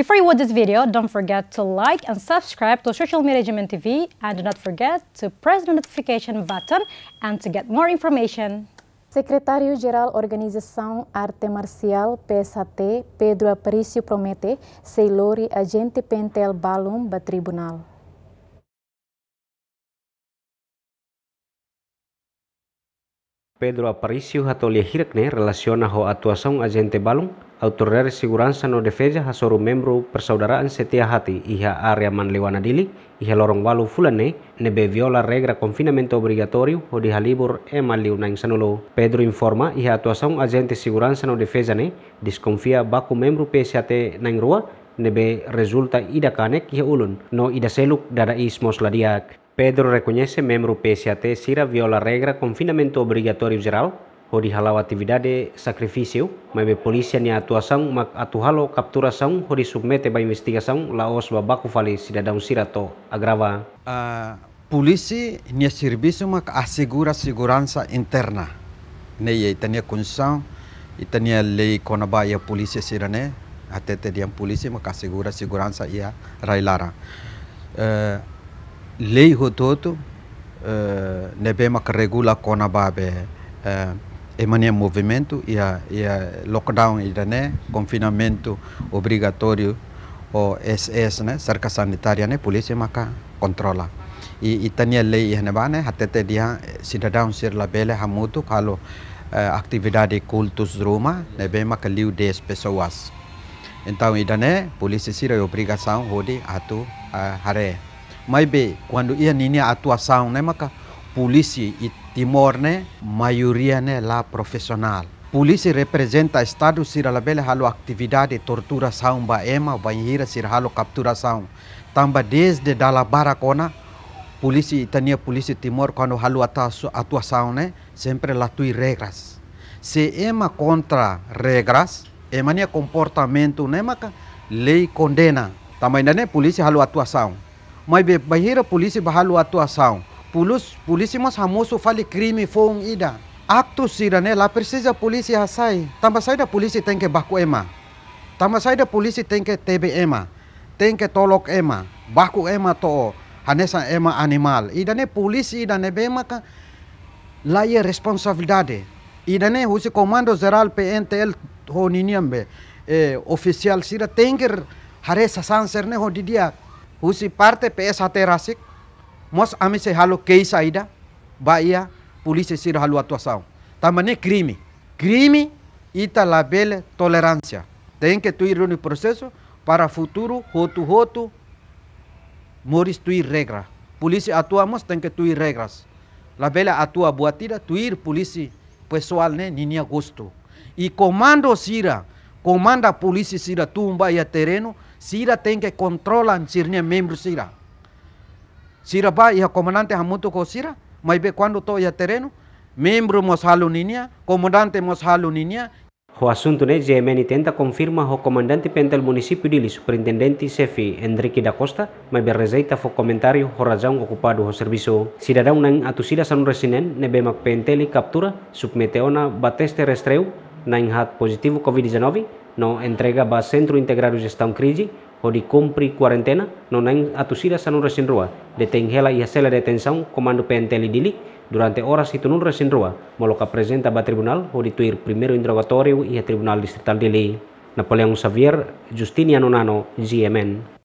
Before you watch this video, don't forget to like and subscribe to Social Management TV and do not forget to press the notification button and to get more information. Secretário-Geral Organização Arte Marcial PSAT, Pedro Aparício promete se lori agente pentel balum ba tribunal. Pedro Aparício hatolihirkne relaciona ho atuação agente balum Autoridade de Segurança no Defesa hasoru membro Persaudaraan Setia Hati iha area Manliwanadili iha lorong walu fulane nebe viola regra confinamento obligatorio Ho diha libur e manliu na sanolo. Pedro informa iha atuação agente segurança no Defensa ne desconfia baku membro PSAT na rua nebe resulta ida kanek iha ulun no ida seluk dada ismos ladiak. Pedro reconhece membro PSAT sira viola regra confinamento obligatorio geral hodi halawati vidade sacrificio maibe polícia ni atuação mak atuhalo kapturasang hodi submete ba investigasang laos babaku fali sidadão sirato agrava uh, polícia ni serviço mak assegura sa interna ne ye tania kunção itania lei konaba ya polisi sirane atete dia polícia mak assegura segurança ia railara uh, e, lei hototo uh, e, nebe mak regula konaba be uh, emania movimento e a, e a lockdown ira né confinamento obrigatório o SS né cerca sanitária né polícia maka controla e itania lei ihne ba né, até hatete dia cidadão sir la bele hamutu kalau uh, eh, atividade cultos Roma né bem maka liu 10 pessoas então ira né polícia sira obrigação hodi atu uh, hare mas bem quando ia ninia atuação né maka polícia e Timor né, maioria né lá profissional. Polícia representa Estado Siralabele halo atividade torturação ba ema banhira sir halo capturação. Tamba desde Dalabara kona polícia itania polícia Timor quando halo atuação né sempre latui regras. Se ema contra regras, ema ne comportamento né maka lei condena. a né polícia halo atuação. Mas banhira polícia ba halo atuação. Pulus, polisi mas famoso fale krimi fong ida. Acto sira né, lá polisi hasai sai. Tamba da polisi tengke baku ema. tambah saya da polisi tengke tb ema. tengke tolok ema. Baku ema to. hanesa ema animal. Ida ne polisi ida ne bema ka. Lá é responsabilidade. Ida ne husi komando zeral PNTL honiniambe. Eh, oficial sira tem que haressa ne ho didia Husi parte PS haterasik. Mas ame se halo case ainda, Bahia, polícia se halo atuação. Também crime. Crime ita label tolerância. Tem que tu ir no processo para futuro, roto, roto, moris tu ir regra. Polícia atuamos, tem que tu ir regras. Labela atua boa tira, tu ir polícia pessoal, né, ninia gosto. E comando sira, comanda polícia sira, tu umba ia terreno, sira tem que controlar sirne membro sira. Sira ba ia komandante hamutu ko sira, mai be quando to ia ya terreno, membro mos haluninia, comandante mos haluninia. ho asunto ne Gemeni tenta confirma ho comandante pentel município de Li, superintendente chefe Henrique da Costa, mai be rezeita fo comentário o razão ocupado o serviço. Cidadão nan atusila san resinen ne be mak penteli captura submeteona bateste restreu nan hat positivo COVID-19 no entrega ba Centro Integrado de Gestão Crise hodi cumpri quarentena non nain atusida sanun resin rua deteng hela ia sela detenção komando penteli dili durante oras itu nun resin rua moloca presenta ba tribunal hodi tuir primero interrogatorio ia tribunal distrital dili Napoleon Xavier Justiniano Nano GMN